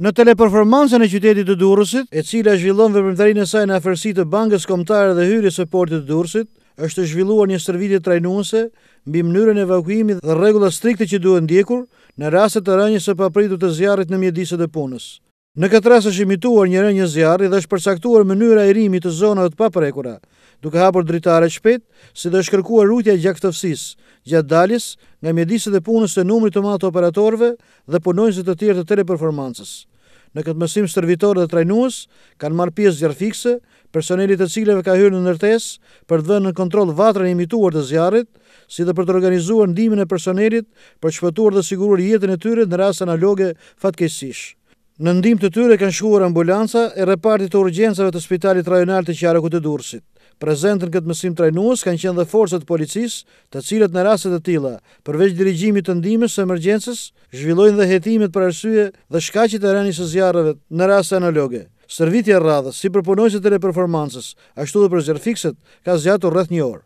Në teleperformancën e qytetit të Durësit, e cila zhvillon vëpërmëtërin e saj në afërsi të bankës komtare dhe hyrës e portit të Durësit, është zhvilluar një servitit trajnuse mbi mënyrën evakuimit dhe regullat strikte që duhet ndjekur në rastet të rënjës e papritur të zjarit në mjedisët e punës. Në këtë rrasë është imituar një rënjë zjarë dhe është përsaktuar mënyra e rimi të zonëve të paprekura, duke hapur dritare qpet, si dhe është kërkuar rrujtja gjakëtëfsis, gjatë dalis nga mjedisë dhe punës e numri të matë operatorve dhe punojnësit të tjerë të teleperformancës. Në këtë mësim stërvitor dhe trajnuës, kanë marë pjesë zjarë fikse, personelit të cileve ka hyrë në nërtes për dhe në kontrol vatrën imituar të zjarët, si dhe për të organizuar ndimin e personelit për shpëtuar dhe sigurur jetën e tyre në rrasën analoge fatkesishë. Në ndim të tyre kanë shkuar ambulanca e repartit të urgjensave të spitalit rajonal të qarëku të dursit. Prezentën këtë mësim trajnuës kanë qenë dhe forësët policis të cilët në raset e tila, përveç dirigjimit të ndimës e emergjensës, zhvillojnë dhe jetimit për arsye dhe shkacit e rani së zjarëve në rase analoge. Servitja rrathës, si përpunojse të le teleperformansës, ashtu dhe për zjarëfikset, ka zjatur rrëth një orë.